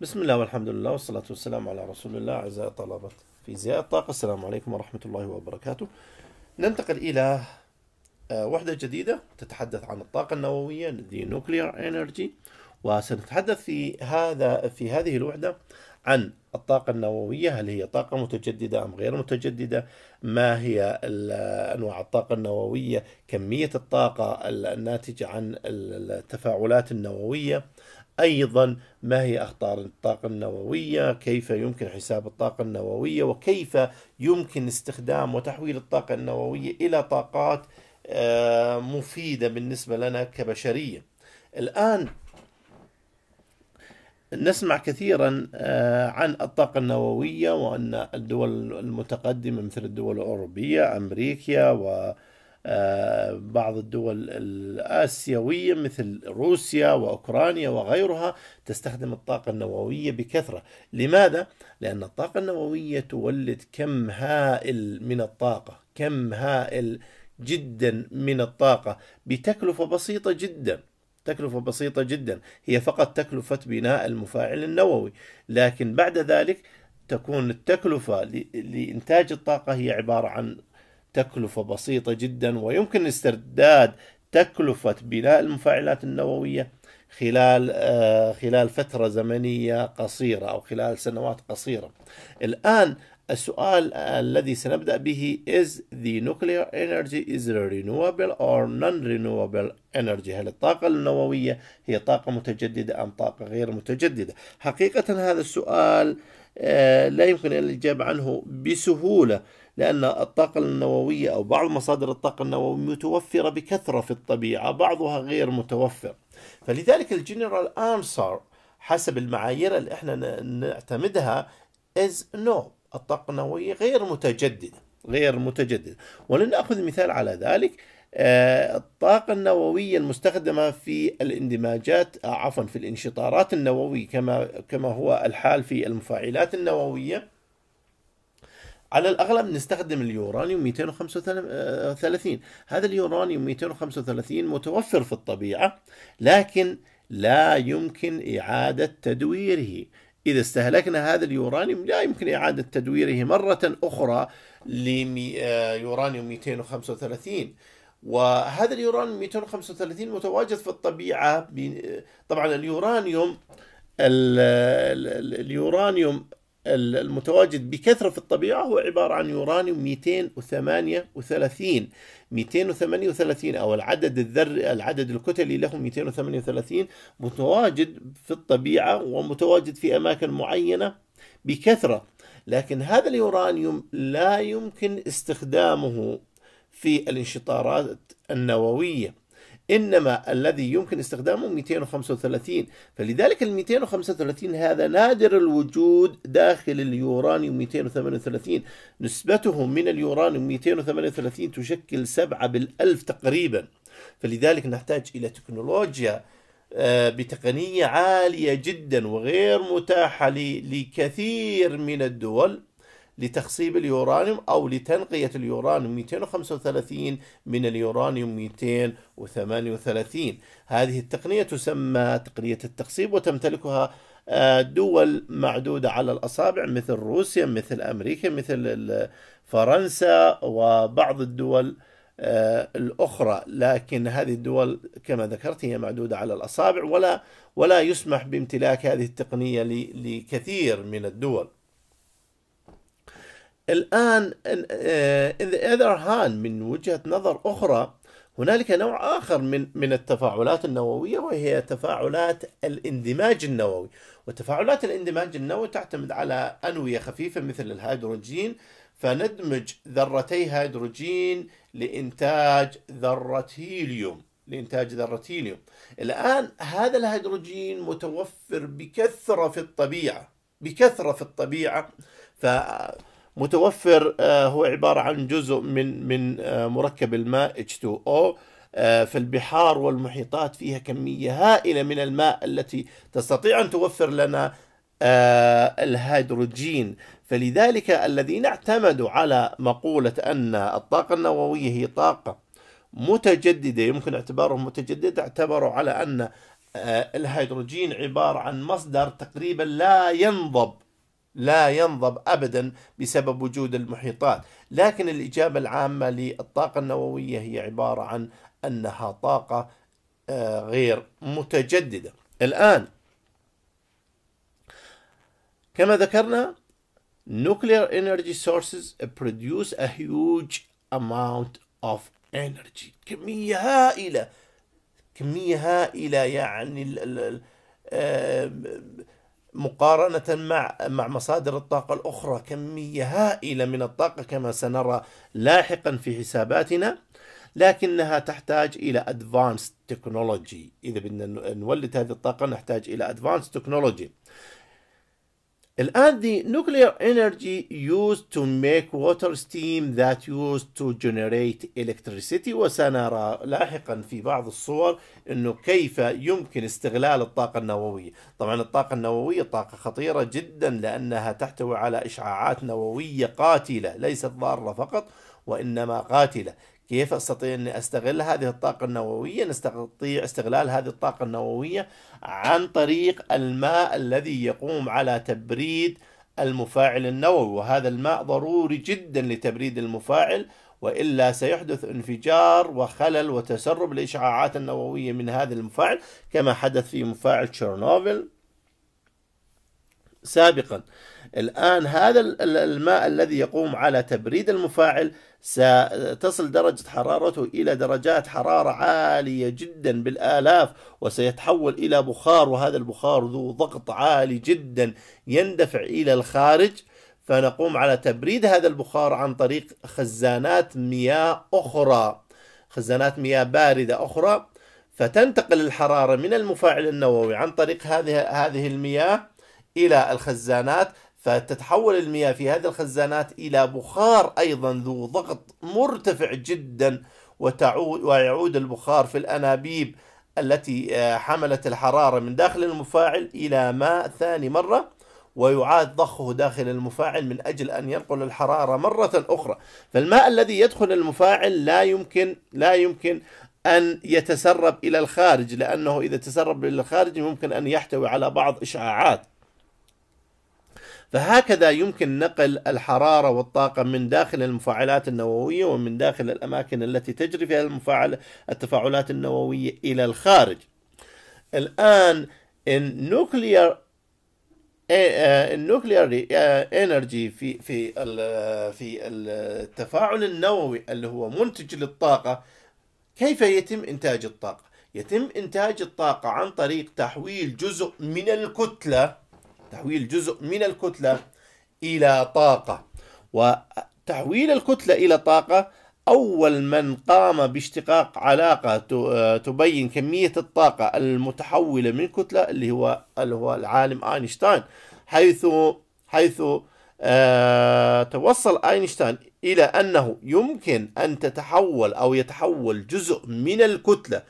بسم الله والحمد لله والصلاة والسلام على رسول الله أعزائي طلبة فيزياء الطاقة السلام عليكم ورحمة الله وبركاته ننتقل إلى آه، وحدة جديدة تتحدث عن الطاقة النووية The Nuclear Energy وسنتحدث في هذا في هذه الوحدة عن الطاقة النووية هل هي طاقة متجددة أم غير متجددة ما هي أنواع الطاقة النووية كمية الطاقة الناتجة عن التفاعلات النووية أيضا ما هي أخطار الطاقة النووية كيف يمكن حساب الطاقة النووية وكيف يمكن استخدام وتحويل الطاقة النووية إلى طاقات آه، مفيدة بالنسبة لنا كبشرية الآن نسمع كثيرا آه، عن الطاقة النووية وأن الدول المتقدمة مثل الدول الأوروبية أمريكا و آه، بعض الدول الآسيوية مثل روسيا وأوكرانيا وغيرها تستخدم الطاقة النووية بكثرة لماذا؟ لأن الطاقة النووية تولد كم هائل من الطاقة كم هائل جدا من الطاقة بتكلفة بسيطة جدا تكلفة بسيطة جدا هي فقط تكلفة بناء المفاعل النووي لكن بعد ذلك تكون التكلفة لإنتاج الطاقة هي عبارة عن تكلفة بسيطة جدا ويمكن استرداد تكلفة بناء المفاعلات النووية خلال آه، خلال فترة زمنية قصيرة أو خلال سنوات قصيرة. الآن السؤال الذي سنبدأ به is the nuclear energy is renewable or non-renewable energy هل الطاقة النووية هي طاقة متجددة أم طاقة غير متجددة حقيقة هذا السؤال آه، لا يمكن الإجابة عنه بسهولة لأن الطاقة النووية أو بعض مصادر الطاقة النووية متوفرة بكثرة في الطبيعة بعضها غير متوفر فلذلك الجنرال أنسر حسب المعايير اللي احنا نعتمدها is no الطاقة النووية غير متجددة غير متجددة ولنأخذ مثال على ذلك آه، الطاقة النووية المستخدمة في الاندماجات آه، عفوا في الانشطارات النووية كما كما هو الحال في المفاعلات النووية على الأغلب نستخدم اليورانيوم 235 هذا اليورانيوم 235 متوفر في الطبيعة لكن لا يمكن إعادة تدويره إذا استهلكنا هذا اليورانيوم لا يمكن إعادة تدويره مرة أخرى ليورانيوم 235 وهذا اليورانيوم 235 متواجد في الطبيعة طبعا اليورانيوم اليورانيوم المتواجد بكثرة في الطبيعة هو عبارة عن يورانيوم 238 238 أو العدد الذري العدد الكتلي له 238 متواجد في الطبيعة ومتواجد في أماكن معينة بكثرة لكن هذا اليورانيوم لا يمكن استخدامه في الانشطارات النووية إنما الذي يمكن استخدامه 235 فلذلك ال 235 هذا نادر الوجود داخل اليورانيوم 238 نسبته من اليورانيوم 238 تشكل 7 بالألف تقريبا فلذلك نحتاج إلى تكنولوجيا آه، بتقنية عالية جدا وغير متاحة لكثير من الدول لتخصيب اليورانيوم أو لتنقية اليورانيوم 235 من اليورانيوم 238 هذه التقنية تسمى تقنية التخصيب وتمتلكها آه، دول معدودة على الأصابع مثل روسيا مثل أمريكا مثل فرنسا وبعض الدول آه، الأخرى لكن هذه الدول كما ذكرت هي معدودة على الأصابع ولا ولا يسمح بامتلاك هذه التقنية لكثير من الدول الآن in آه، the other hand من وجهة نظر أخرى هنالك نوع آخر من من التفاعلات النووية وهي تفاعلات الاندماج النووي وتفاعلات الاندماج النووي تعتمد على أنوية خفيفة مثل الهيدروجين فندمج ذرتي هيدروجين لإنتاج ذرة هيليوم لإنتاج ذرة هيليوم الآن هذا الهيدروجين متوفر بكثرة في الطبيعة بكثرة في الطبيعة ف متوفر آه، هو عبارة عن جزء من من آه، مركب الماء H2O آه، في البحار والمحيطات فيها كمية هائلة من الماء التي تستطيع أن توفر لنا الهيدروجين فلذلك الذين اعتمدوا على مقولة أن الطاقة النووية هي طاقة متجددة يمكن اعتبارهم متجدد اعتبروا على أن الهيدروجين عبارة عن مصدر تقريبا لا ينضب لا ينضب ابدا بسبب وجود المحيطات، لكن الاجابه العامه للطاقه النوويه هي عباره عن انها طاقه آه، غير متجدده. الان كما ذكرنا nuclear energy sources produce a huge amount of energy كمية هائلة كمية هائلة يعني آه، مقارنة مع مع مصادر الطاقة الأخرى كمية هائلة من الطاقة كما سنرى لاحقا في حساباتنا لكنها تحتاج إلى advanced technology إذا بدنا نولد هذه الطاقة نحتاج إلى advanced technology الآن the nuclear energy used to make water steam that used to generate electricity وسنرى لاحقا في بعض الصور أنه كيف يمكن استغلال الطاقة النووية طبعا الطاقة النووية طاقة خطيرة جدا لأنها تحتوي على إشعاعات نووية قاتلة ليست ضارة فقط وإنما قاتلة كيف استطيع اني استغل هذه الطاقة النووية نستطيع استغلال هذه الطاقة النووية عن طريق الماء الذي يقوم على تبريد المفاعل النووي وهذا الماء ضروري جدا لتبريد المفاعل والا سيحدث انفجار وخلل وتسرب الاشعاعات النوويه من هذا المفاعل كما حدث في مفاعل تشيرنوبل سابقا الآن هذا الماء الذي يقوم على تبريد المفاعل ستصل درجة حرارته إلى درجات حرارة عالية جدا بالآلاف وسيتحول إلى بخار وهذا البخار ذو ضغط عالي جدا يندفع إلى الخارج فنقوم على تبريد هذا البخار عن طريق خزانات مياه أخرى خزانات مياه باردة أخرى فتنتقل الحرارة من المفاعل النووي عن طريق هذه هذه المياه إلى الخزانات فتتحول المياه في هذه الخزانات إلى بخار أيضا ذو ضغط مرتفع جدا وتعود ويعود البخار في الأنابيب التي آه، حملت الحرارة من داخل المفاعل إلى ماء ثاني مرة ويعاد ضخه داخل المفاعل من أجل أن ينقل الحرارة مرة أخرى فالماء الذي يدخل المفاعل لا يمكن لا يمكن أن يتسرب إلى الخارج لأنه إذا تسرب إلى الخارج ممكن أن يحتوي على بعض إشعاعات فهكذا يمكن نقل الحرارة والطاقة من داخل المفاعلات النووية ومن داخل الأماكن التي تجري فيها المفاعل التفاعلات النووية إلى الخارج الآن النوكليار النوكليار آه، آه، انرجي في في في التفاعل النووي اللي هو منتج للطاقه كيف يتم انتاج الطاقه؟ يتم انتاج الطاقه عن طريق تحويل جزء من الكتله تحويل جزء من الكتلة إلى طاقة وتحويل الكتلة إلى طاقة أول من قام باشتقاق علاقة آه، تبين كمية الطاقة المتحولة من كتلة اللي هو اللي هو العالم أينشتاين حيث حيث آه توصل أينشتاين إلى أنه يمكن أن تتحول أو يتحول جزء من الكتلة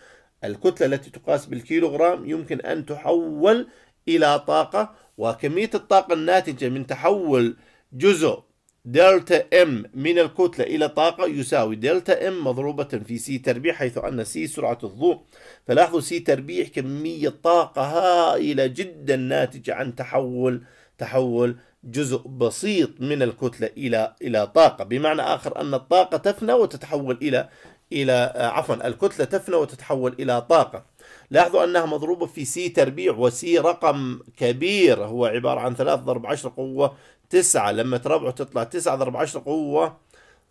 الكتلة التي تقاس بالكيلوغرام يمكن أن تحول إلى طاقة وكمية الطاقة الناتجة من تحول جزء دلتا ام من الكتلة إلى طاقة يساوي دلتا ام مضروبة في سي تربيع حيث أن سي سرعة الضوء فلاحظوا سي تربيع كمية طاقة هائلة جدا ناتجة عن تحول تحول جزء بسيط من الكتلة إلى إلى طاقة بمعنى آخر أن الطاقة تفنى وتتحول إلى إلى عفوا الكتلة تفنى وتتحول إلى طاقة لاحظوا أنها مضروبة في سي تربيع وسي رقم كبير هو عبارة عن 3 ضرب 10 قوة 9 لما تربعه تطلع 9 ضرب 10 قوة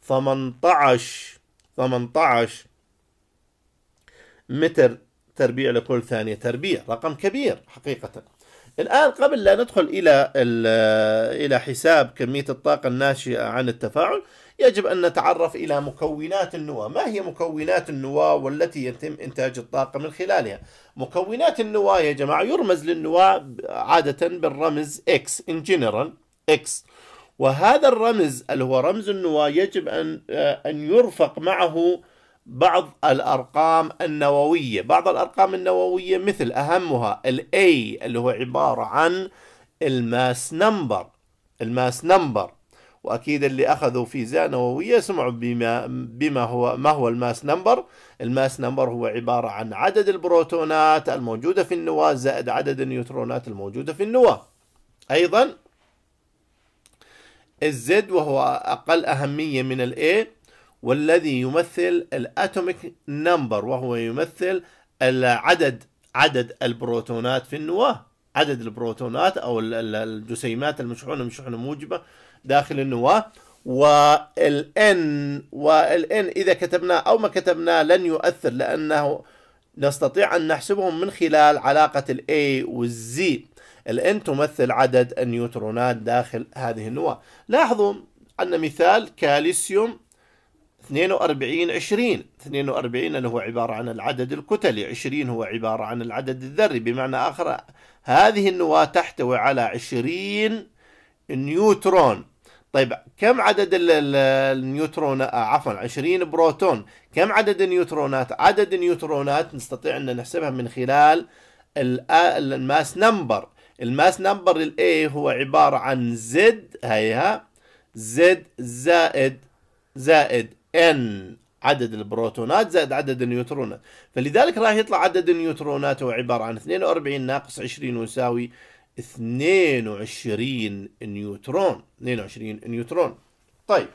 18 18 متر تربيع لكل ثانية تربيع رقم كبير حقيقة الآن قبل لا ندخل إلى إلى حساب كمية الطاقة الناشئة عن التفاعل يجب أن نتعرف إلى مكونات النواة ما هي مكونات النواة والتي يتم إنتاج الطاقة من خلالها مكونات النواة يا جماعة يرمز للنواة عادة بالرمز X in general X وهذا الرمز اللي هو رمز النواة يجب أن أن يرفق معه بعض الأرقام النووية بعض الأرقام النووية مثل أهمها الأي A اللي هو عبارة عن الماس نمبر الماس نمبر واكيد اللي اخذوا فيزا نوويه سمعوا بما بما هو ما هو الماس نمبر الماس نمبر هو عباره عن عدد البروتونات الموجوده في النواه زائد عدد النيوترونات الموجوده في النواه ايضا الزد وهو اقل اهميه من الاي والذي يمثل الاتوميك نمبر وهو يمثل العدد عدد البروتونات في النواه عدد البروتونات او الجسيمات المشحونه مشحونه موجبه داخل النواه والان والان اذا كتبناه او ما كتبناه لن يؤثر لانه نستطيع ان نحسبهم من خلال علاقه الاي والزي الان تمثل عدد النيوترونات داخل هذه النواه لاحظوا ان مثال كالسيوم 42 20 42 اللي هو عبارة عن العدد الكتلي 20 هو عبارة عن العدد الذري بمعنى آخر هذه النواة تحتوي على 20 نيوترون طيب كم عدد النيوترون آه، عفوا 20 بروتون كم عدد النيوترونات عدد النيوترونات نستطيع ان نحسبها من خلال الماس نمبر الماس نمبر A هو عباره عن زد هيها زد زائد زائد ان عدد البروتونات زائد عدد النيوترونات فلذلك راح يطلع عدد النيوترونات هو عبارة عن 42 ناقص 20 يساوي 22 نيوترون 22 نيوترون طيب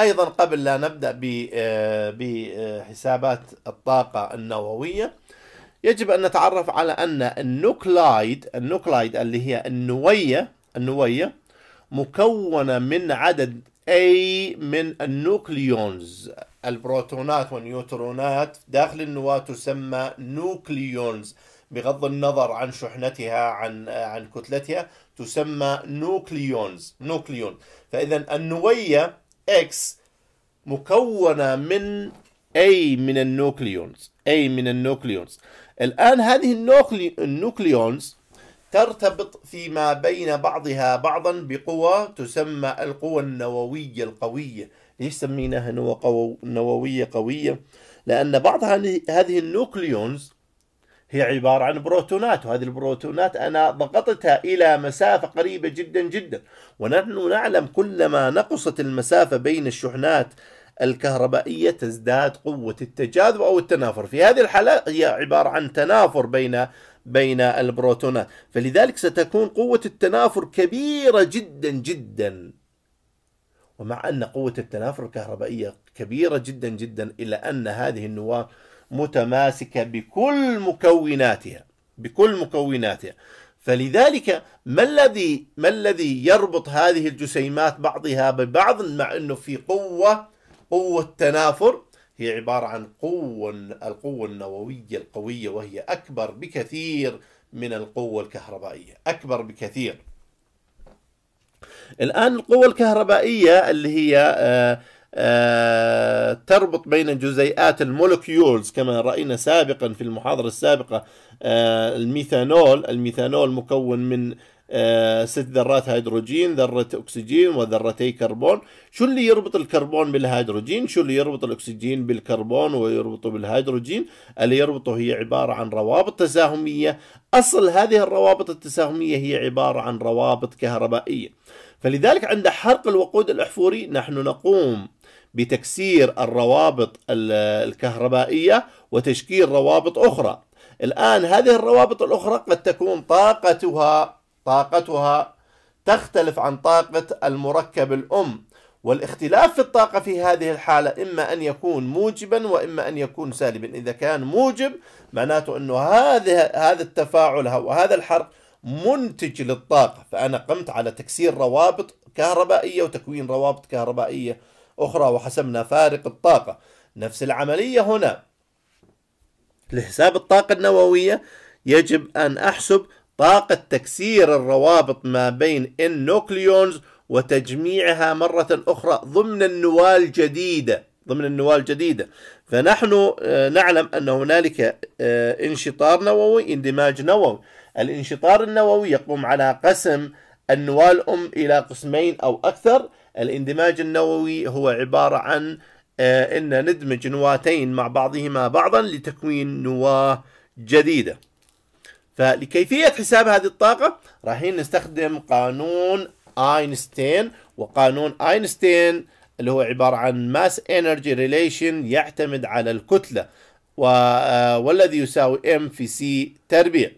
ايضا قبل لا نبدا آه، بحسابات الطاقه النوويه يجب ان نتعرف على ان النوكلايد النوكلايد اللي هي النويه النويه مكونه من عدد أي من النوكليونز البروتونات والنيوترونات داخل النواة تسمى نوكليونز بغض النظر عن شحنتها عن عن كتلتها تسمى نوكليونز نوكليون فإذا النوية X مكونة من أي من النوكليونز أي من النوكليونز الآن هذه النوكليونز ترتبط فيما بين بعضها بعضا بقوى تسمى القوى النووية القوية ليش سميناها نووية قوية؟ لأن بعض هذه النوكليونز هي عبارة عن بروتونات وهذه البروتونات أنا ضغطتها إلى مسافة قريبة جدا جدا ونحن نعلم كلما نقصت المسافة بين الشحنات الكهربائية تزداد قوة التجاذب أو التنافر في هذه الحالة هي عبارة عن تنافر بين بين البروتونات فلذلك ستكون قوة التنافر كبيرة جدا جدا ومع أن قوة التنافر الكهربائية كبيرة جدا جدا إلا أن هذه النواة متماسكة بكل مكوناتها بكل مكوناتها فلذلك ما الذي ما الذي يربط هذه الجسيمات بعضها ببعض مع انه في قوه قوه تنافر هي عبارة عن قوة القوة النووية القوية وهي أكبر بكثير من القوة الكهربائية أكبر بكثير الآن القوة الكهربائية اللي هي آه، آه، تربط بين جزيئات المولكيولز كما رأينا سابقا في المحاضرة السابقة آه، الميثانول الميثانول مكون من آه، ست ذرات هيدروجين ذرة أكسجين وذرتي كربون شو اللي يربط الكربون بالهيدروجين شو اللي يربط الأكسجين بالكربون ويربطه بالهيدروجين اللي يربطه هي عبارة عن روابط تساهمية أصل هذه الروابط التساهمية هي عبارة عن روابط كهربائية فلذلك عند حرق الوقود الأحفوري نحن نقوم بتكسير الروابط الكهربائية وتشكيل روابط أخرى الآن هذه الروابط الأخرى قد تكون طاقتها طاقتها تختلف عن طاقة المركب الأم والاختلاف في الطاقة في هذه الحالة إما أن يكون موجبا وإما أن يكون سالبا إذا كان موجب معناته أنه هذا هذا التفاعل وهذا الحرق منتج للطاقة فأنا قمت على تكسير روابط كهربائية وتكوين روابط كهربائية أخرى وحسمنا فارق الطاقة نفس العملية هنا لحساب الطاقة النووية يجب أن أحسب طاقة تكسير الروابط ما بين النوكليونز وتجميعها مرة أخرى ضمن النواة الجديدة ضمن النواة الجديدة فنحن آه، نعلم أن هنالك آه، انشطار نووي اندماج نووي الانشطار النووي يقوم على قسم النواة الأم إلى قسمين أو أكثر الاندماج النووي هو عبارة عن آه، أن ندمج نواتين مع بعضهما بعضا لتكوين نواة جديدة فلكيفية حساب هذه الطاقة رايحين نستخدم قانون اينشتاين وقانون اينشتاين اللي هو عبارة عن ماس انرجي ريليشن يعتمد على الكتلة و... آه، والذي يساوي ام في سي تربيع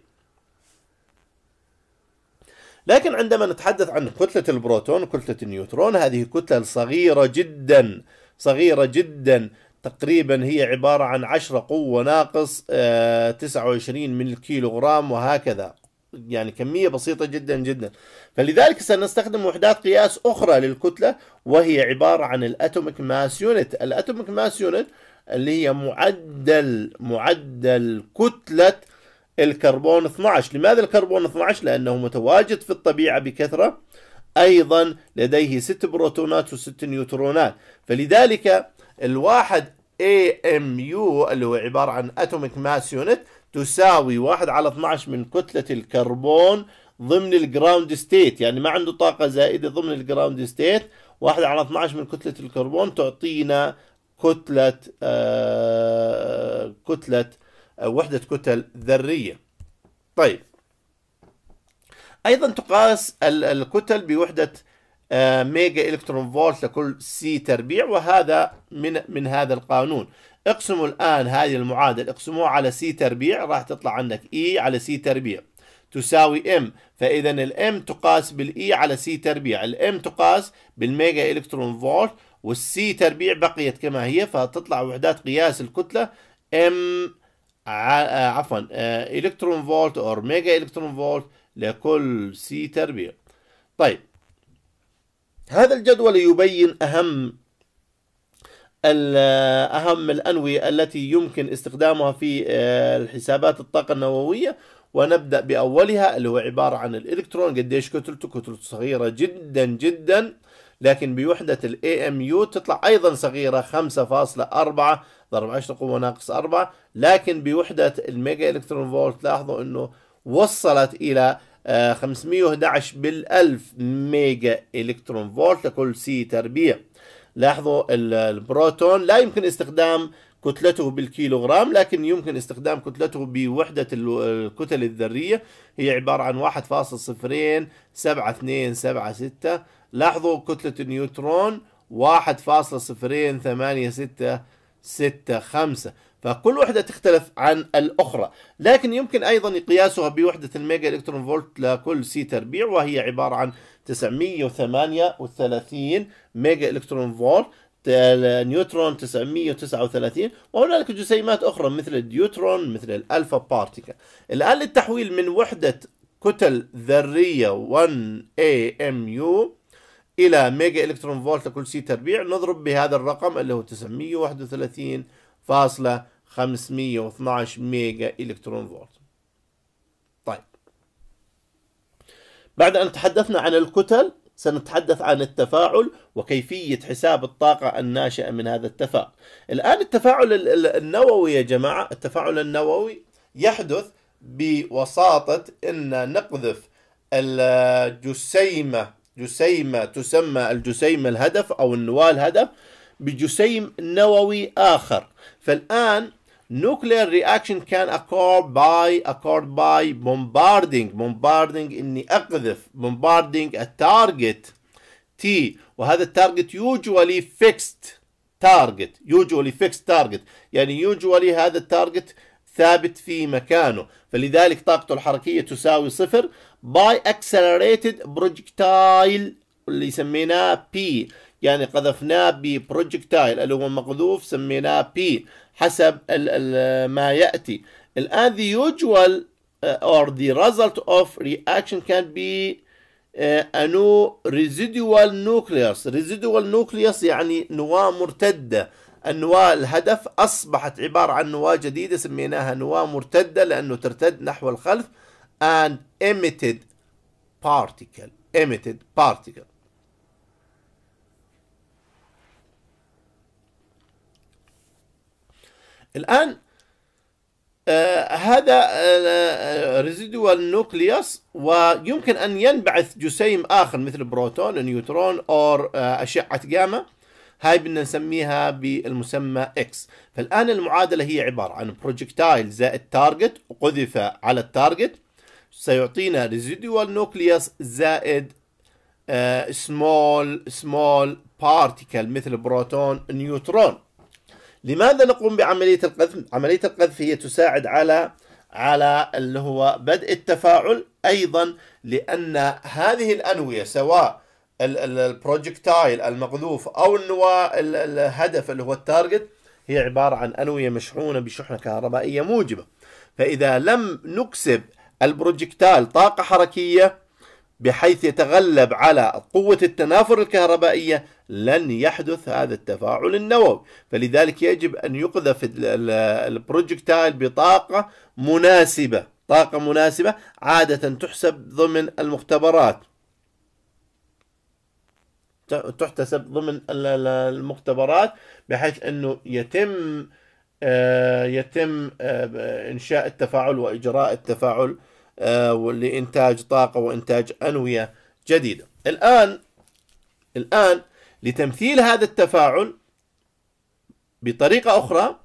لكن عندما نتحدث عن كتلة البروتون وكتلة النيوترون هذه كتلة صغيرة جدا صغيرة جدا تقريبا هي عبارة عن 10 قوة ناقص 29 آه، من الكيلوغرام وهكذا يعني كمية بسيطة جدا جدا فلذلك سنستخدم وحدات قياس أخرى للكتلة وهي عبارة عن الأتوميك ماس يونت الأتوميك ماس يونت اللي هي معدل معدل كتلة الكربون 12 لماذا الكربون 12 لأنه متواجد في الطبيعة بكثرة أيضا لديه ست بروتونات وست نيوترونات فلذلك الواحد يو اللي هو عبارة عن اتوميك ماس يونت تساوي واحد على 12 من كتلة الكربون ضمن الجراوند ستيت يعني ما عنده طاقة زائدة ضمن الجراوند ستيت واحد على 12 من كتلة الكربون تعطينا كتلة آه كتلة آه وحدة كتل ذرية طيب أيضا تقاس الكتل بوحدة آه، ميجا الكترون فولت لكل سي تربيع وهذا من من هذا القانون اقسموا الان هذه المعادله اقسموها على سي تربيع راح تطلع عندك اي e على سي تربيع تساوي ام فاذا الام تقاس بالاي e على سي تربيع الام تقاس بالميجا الكترون فولت والسي تربيع بقيت كما هي فتطلع وحدات قياس الكتله ام آه، عفوا آه، الكترون فولت او ميجا الكترون فولت لكل سي تربيع طيب هذا الجدول يبين أهم أهم الأنوية التي يمكن استخدامها في آه، الحسابات الطاقة النووية ونبدأ بأولها اللي هو عبارة عن الإلكترون قديش كتلته كتلته صغيرة جدا جدا لكن بوحدة الـ AMU تطلع أيضا صغيرة 5.4 ضرب 10 قوة ناقص 4 لكن بوحدة الميجا إلكترون فولت لاحظوا أنه وصلت إلى 511 بال 1000 ميجا إلكترون فولت لكل سي تربيع لاحظوا البروتون لا يمكن استخدام كتلته بالكيلوغرام لكن يمكن استخدام كتلته بوحدة الكتل الذرية هي عبارة عن 1.07276 لاحظوا كتلة النيوترون 1.08665 فكل وحدة تختلف عن الأخرى لكن يمكن أيضا قياسها بوحدة الميجا إلكترون فولت لكل سي تربيع وهي عبارة عن 938 ميجا إلكترون فولت النيوترون 939 وهنالك جسيمات أخرى مثل الديوترون مثل الألفا بارتيكل الآن للتحويل من وحدة كتل ذرية 1 AMU إلى ميجا إلكترون فولت لكل سي تربيع نضرب بهذا الرقم اللي هو 931 فاصلة 512 ميجا إلكترون فولت طيب بعد أن تحدثنا عن الكتل سنتحدث عن التفاعل وكيفية حساب الطاقة الناشئة من هذا التفاعل الآن التفاعل النووي يا جماعة التفاعل النووي يحدث بوساطة أن نقذف الجسيمة جسيمة تسمى الجسيمة الهدف أو النواة الهدف بجسيم نووي آخر فالآن nuclear reaction can occur by occur by bombarding bombarding اني اقذف bombarding a target T وهذا التارجت usually fixed target usually fixed target يعني usually هذا التارجت ثابت في مكانه فلذلك طاقته الحركية تساوي صفر by accelerated projectile اللي سميناه P يعني قذفناه ببروجكتايل اللي هو مقذوف سميناه بي حسب الـ الـ ما يأتي الآن the usual اور uh, or the result of reaction can be uh, a new residual nucleus residual nucleus يعني نواة مرتدة النواة الهدف أصبحت عبارة عن نواة جديدة سميناها نواة مرتدة لأنه ترتد نحو الخلف and emitted particle emitted particle الآن آه هذا آه ريزيدوال نوكليوس ويمكن أن ينبعث جسيم آخر مثل بروتون نيوترون أو آه أشعة جاما هاي بدنا نسميها بالمسمى اكس فالآن المعادلة هي عبارة عن بروجكتايل زائد تارجت قذف على التارجت سيعطينا ريزيدوال نوكليوس زائد سمول سمول بارتيكل مثل بروتون نيوترون لماذا نقوم بعملية القذف؟ عملية القذف هي تساعد على على اللي هو بدء التفاعل أيضا لأن هذه الأنوية سواء البروجكتايل المقذوف أو النواة الهدف اللي هو التارجت هي عبارة عن أنوية مشحونة بشحنة كهربائية موجبة فإذا لم نكسب البروجكتايل طاقة حركية بحيث يتغلب على قوة التنافر الكهربائية لن يحدث هذا التفاعل النووي فلذلك يجب أن يقذف البروجكتايل بطاقة مناسبة طاقة مناسبة عادة تحسب ضمن المختبرات تحتسب ضمن المختبرات بحيث أنه يتم آه، يتم آه، إنشاء التفاعل وإجراء التفاعل آه، لإنتاج طاقة وإنتاج أنوية جديدة الآن الآن لتمثيل هذا التفاعل بطريقة أخرى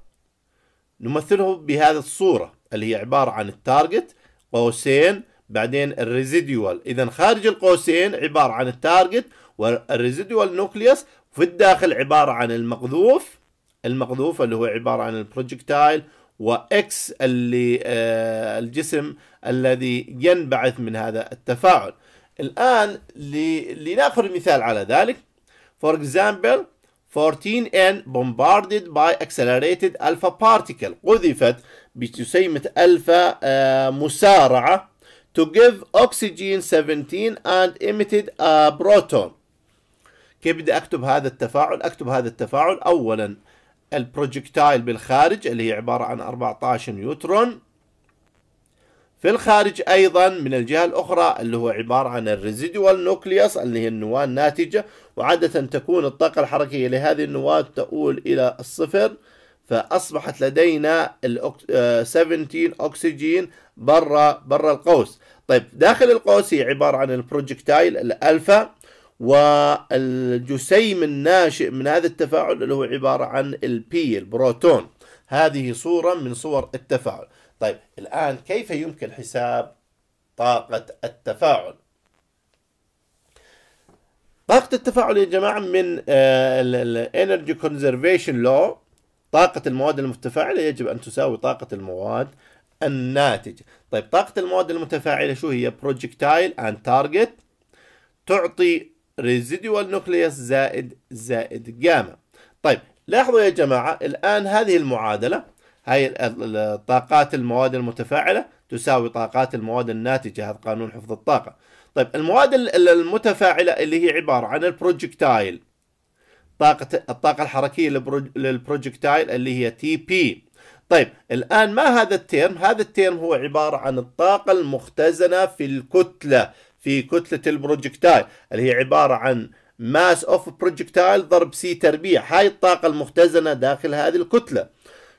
نمثله بهذه الصورة اللي هي عبارة عن التارجت قوسين بعدين الريزيديوال إذا خارج القوسين عبارة عن التارجت والريزيديوال نوكليوس في الداخل عبارة عن المقذوف المقذوف اللي هو عبارة عن البروجكتايل واكس اللي آه، الجسم الذي ينبعث من هذا التفاعل الآن لنأخذ مثال على ذلك for example 14N bombarded by accelerated alpha particle قذفت بجسيمة ألفا آه، مسارعة to give oxygen 17 and emitted a proton كيف بدي أكتب هذا التفاعل أكتب هذا التفاعل أولا البروجكتايل بالخارج اللي هي عبارة عن 14 نيوترون في الخارج أيضا من الجهة الأخرى اللي هو عبارة عن الريزيدوال نوكليوس اللي هي النواة الناتجة وعادة تكون الطاقة الحركية لهذه النواة تؤول إلى الصفر فأصبحت لدينا 17 آه، أكسجين برا برا القوس طيب داخل القوس هي عبارة عن البروجكتايل الألفا والجسيم الناشئ من هذا التفاعل اللي هو عبارة عن البي البروتون هذه صورة من صور التفاعل طيب الآن كيف يمكن حساب طاقة التفاعل طاقة التفاعل يا جماعة من الانرجي كونزرفيشن لو طاقة المواد المتفاعلة يجب أن تساوي طاقة المواد الناتجة طيب طاقة المواد المتفاعلة شو هي بروجكتايل اند تارجت تعطي residual nucleus زائد زائد جاما طيب لاحظوا يا جماعة الآن هذه المعادلة هاي طاقات المواد المتفاعلة تساوي طاقات المواد الناتجة هذا قانون حفظ الطاقة طيب المواد المتفاعلة اللي هي عبارة عن البروجكتايل طاقة الطاقة الحركية للبروجكتايل اللي هي تي بي طيب الآن ما هذا التيرم؟ هذا التيرم هو عبارة عن الطاقة المختزنة في الكتلة في كتلة البروجكتايل اللي هي عبارة عن ماس اوف بروجكتايل ضرب سي تربيع هاي الطاقة المختزنة داخل هذه الكتلة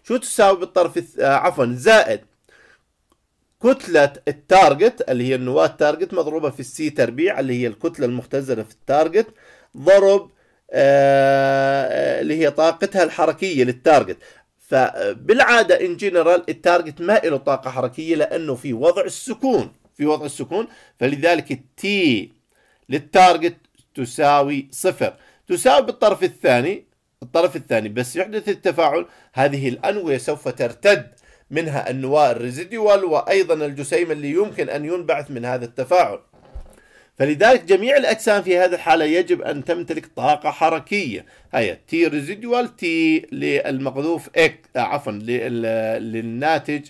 شو تساوي بالطرف آه، عفوا زائد كتلة التارجت اللي هي النواة التارجت مضروبة في السي تربيع اللي هي الكتلة المختزنة في التارجت ضرب آه،, آه اللي هي طاقتها الحركية للتارجت فبالعادة ان جنرال التارجت ما له طاقة حركية لأنه في وضع السكون في وضع السكون فلذلك التي للتارجت تساوي صفر تساوي بالطرف الثاني الطرف الثاني بس يحدث التفاعل هذه الأنوية سوف ترتد منها النواة الريزيديوال وأيضا الجسيم اللي يمكن أن ينبعث من هذا التفاعل فلذلك جميع الأجسام في هذه الحالة يجب أن تمتلك طاقة حركية هي تي ريزيديوال تي للمقذوف اكس آه، عفوا للناتج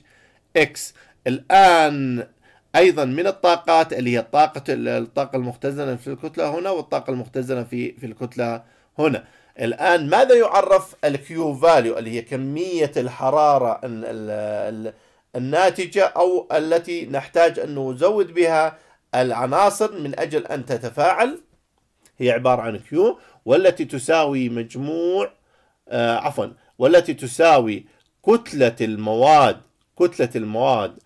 إكس الآن ايضا من الطاقات اللي هي الطاقه الطاقه المختزنه في الكتله هنا والطاقه المختزنه في في الكتله هنا الان ماذا يعرف الكيو فاليو اللي هي كميه الحراره الناتجه او التي نحتاج ان نزود بها العناصر من اجل ان تتفاعل هي عباره عن كيو والتي تساوي مجموع آه، عفوا والتي تساوي كتله المواد كتله المواد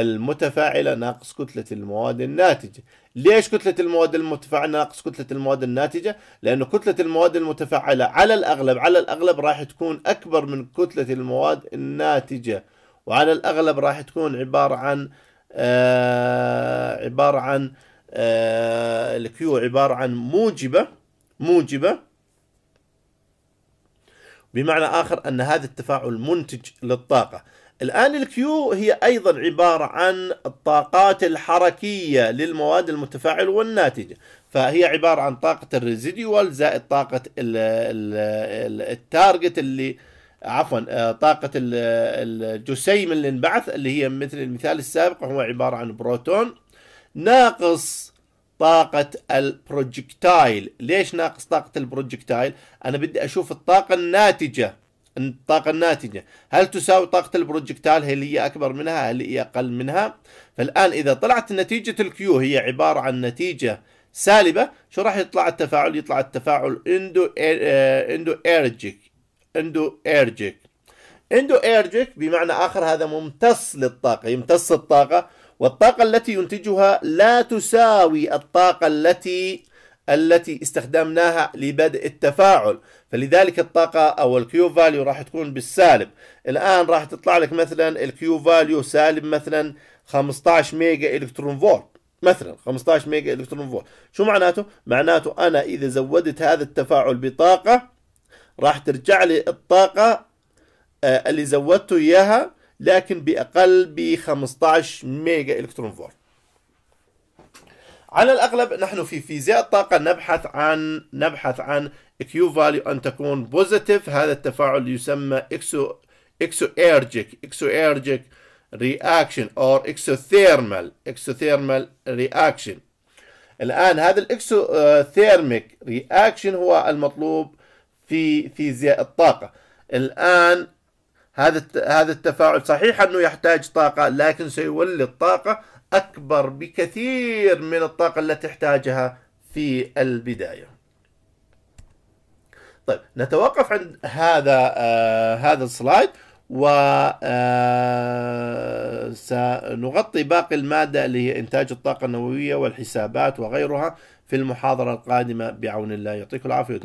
المتفاعلة ناقص كتلة المواد الناتجة ليش كتلة المواد المتفاعلة ناقص كتلة المواد الناتجة لأن كتلة المواد المتفاعلة على الأغلب على الأغلب راح تكون أكبر من كتلة المواد الناتجة وعلى الأغلب راح تكون عبارة عن آه عبارة عن آه الكيو عبارة عن موجبة موجبة بمعنى آخر أن هذا التفاعل منتج للطاقة الآن الكيو هي أيضا عبارة عن الطاقات الحركية للمواد المتفاعلة والناتجة فهي عبارة عن طاقة الريزيديوال زائد طاقة التارجت اللي عفوا آه، طاقة الجسيم اللي انبعث اللي هي مثل المثال السابق هو عبارة عن بروتون ناقص طاقة البروجكتايل ليش ناقص طاقة البروجكتايل أنا بدي أشوف الطاقة الناتجة الطاقة الناتجة هل تساوي طاقة البروجكتال هل هي أكبر منها هل هي أقل منها فالآن إذا طلعت نتيجة الكيو هي عبارة عن نتيجة سالبة شو راح يطلع التفاعل يطلع التفاعل اندو آه، اندو ايرجيك اندو ايرجيك اندو ايرجيك بمعنى آخر هذا ممتص للطاقة يمتص الطاقة والطاقة التي ينتجها لا تساوي الطاقة التي التي استخدمناها لبدء التفاعل فلذلك الطاقة أو الكيو فاليو راح تكون بالسالب الآن راح تطلع لك مثلا الكيو فاليو سالب مثلا 15 ميجا إلكترون فولت مثلا 15 ميجا إلكترون فولت شو معناته؟ معناته أنا إذا زودت هذا التفاعل بطاقة راح ترجع لي الطاقة آه، اللي زودته إياها لكن بأقل ب 15 ميجا إلكترون فولت على الأغلب نحن في فيزياء الطاقة نبحث عن نبحث عن كيو فاليو أن تكون بوزيتيف هذا التفاعل يسمى إكسو اكسو ايرجيك رياكشن أو إكسوثيرمال إكسوثيرمال رياكشن الآن هذا ثيرميك رياكشن هو المطلوب في فيزياء الطاقة الآن هذا هذا التفاعل صحيح أنه يحتاج طاقة لكن سيولد طاقة أكبر بكثير من الطاقة التي احتاجها في البداية طيب نتوقف عند هذا آه هذا السلايد و آه، سنغطي باقي المادة اللي هي إنتاج الطاقة النووية والحسابات وغيرها في المحاضرة القادمة بعون الله يعطيكم العافية